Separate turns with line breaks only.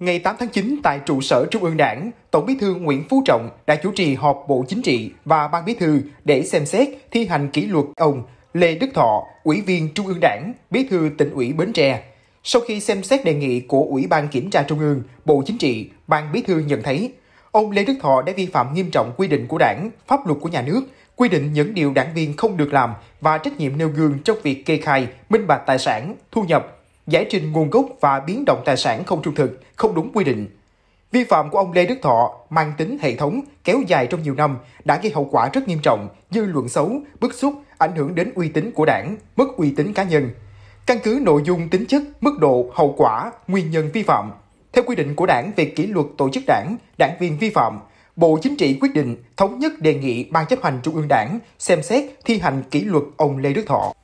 Ngày 8 tháng 9 tại trụ sở Trung ương Đảng, Tổng Bí thư Nguyễn Phú Trọng đã chủ trì họp Bộ Chính trị và Ban Bí thư để xem xét thi hành kỷ luật ông Lê Đức Thọ, Ủy viên Trung ương Đảng, Bí thư tỉnh ủy Bến Tre. Sau khi xem xét đề nghị của Ủy ban Kiểm tra Trung ương, Bộ Chính trị, Ban Bí thư nhận thấy, ông Lê Đức Thọ đã vi phạm nghiêm trọng quy định của Đảng, pháp luật của nhà nước, quy định những điều đảng viên không được làm và trách nhiệm nêu gương trong việc kê khai, minh bạch tài sản, thu nhập, giải trình nguồn gốc và biến động tài sản không trung thực, không đúng quy định. Vi phạm của ông Lê Đức Thọ mang tính hệ thống, kéo dài trong nhiều năm đã gây hậu quả rất nghiêm trọng, dư luận xấu, bức xúc, ảnh hưởng đến uy tín của đảng, mất uy tín cá nhân. Căn cứ nội dung tính chất, mức độ, hậu quả, nguyên nhân vi phạm. Theo quy định của đảng về kỷ luật tổ chức đảng, đảng viên vi phạm, Bộ Chính trị quyết định thống nhất đề nghị Ban chấp hành Trung ương Đảng xem xét thi hành kỷ luật ông Lê Đức Thọ.